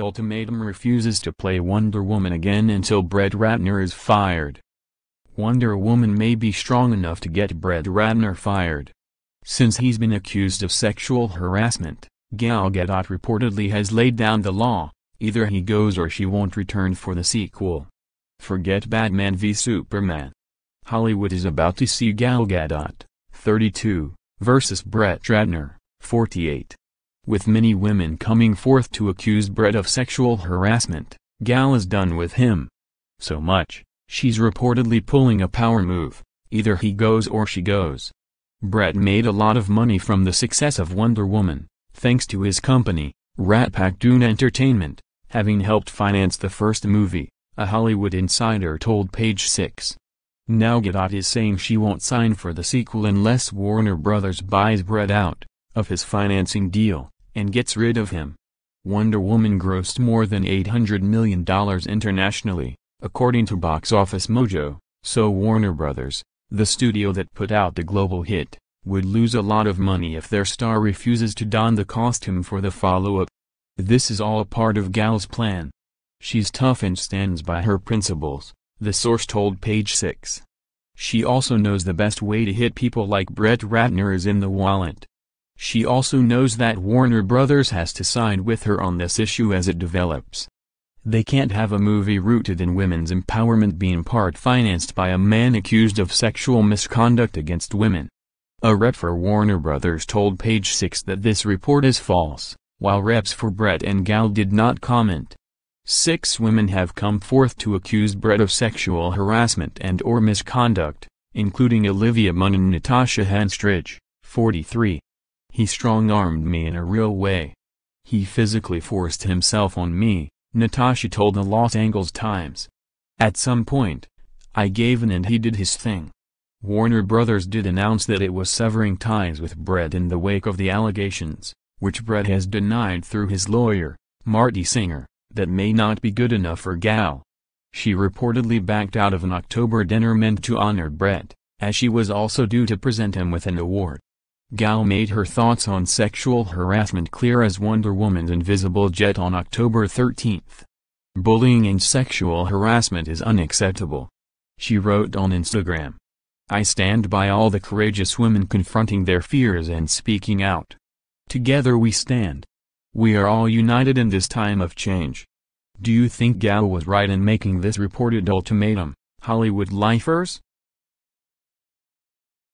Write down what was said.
ultimatum refuses to play Wonder Woman again until Brett Ratner is fired. Wonder Woman may be strong enough to get Brett Ratner fired. Since he's been accused of sexual harassment, Gal Gadot reportedly has laid down the law, either he goes or she won't return for the sequel. Forget Batman v Superman. Hollywood is about to see Gal Gadot, 32, versus Brett Ratner, 48 with many women coming forth to accuse Brett of sexual harassment. Gal is done with him. So much, she's reportedly pulling a power move, either he goes or she goes. Brett made a lot of money from the success of Wonder Woman, thanks to his company, Rat Pack Dune Entertainment, having helped finance the first movie, a Hollywood insider told Page Six. Now Gadot is saying she won't sign for the sequel unless Warner Brothers buys Brett out of his financing deal and gets rid of him. Wonder Woman grossed more than $800 million internationally, according to Box Office Mojo, so Warner Brothers, the studio that put out the global hit, would lose a lot of money if their star refuses to don the costume for the follow-up. This is all a part of Gal's plan. She's tough and stands by her principles, the source told Page 6. She also knows the best way to hit people like Brett Ratner is in the wallet. She also knows that Warner Brothers has to side with her on this issue as it develops. They can't have a movie rooted in women's empowerment being part financed by a man accused of sexual misconduct against women. A rep for Warner Brothers told Page Six that this report is false, while reps for Brett and Gal did not comment. Six women have come forth to accuse Brett of sexual harassment and or misconduct, including Olivia Munn and Natasha Henstridge, 43, he strong-armed me in a real way. He physically forced himself on me, Natasha told the Los Angeles Times. At some point, I gave in and he did his thing. Warner Brothers did announce that it was severing ties with Brett in the wake of the allegations, which Brett has denied through his lawyer, Marty Singer, that may not be good enough for Gal. She reportedly backed out of an October dinner meant to honor Brett, as she was also due to present him with an award. Gao made her thoughts on sexual harassment clear as Wonder Woman's Invisible Jet on October 13. Bullying and sexual harassment is unacceptable. She wrote on Instagram. I stand by all the courageous women confronting their fears and speaking out. Together we stand. We are all united in this time of change. Do you think Gao was right in making this reported ultimatum, Hollywood lifers?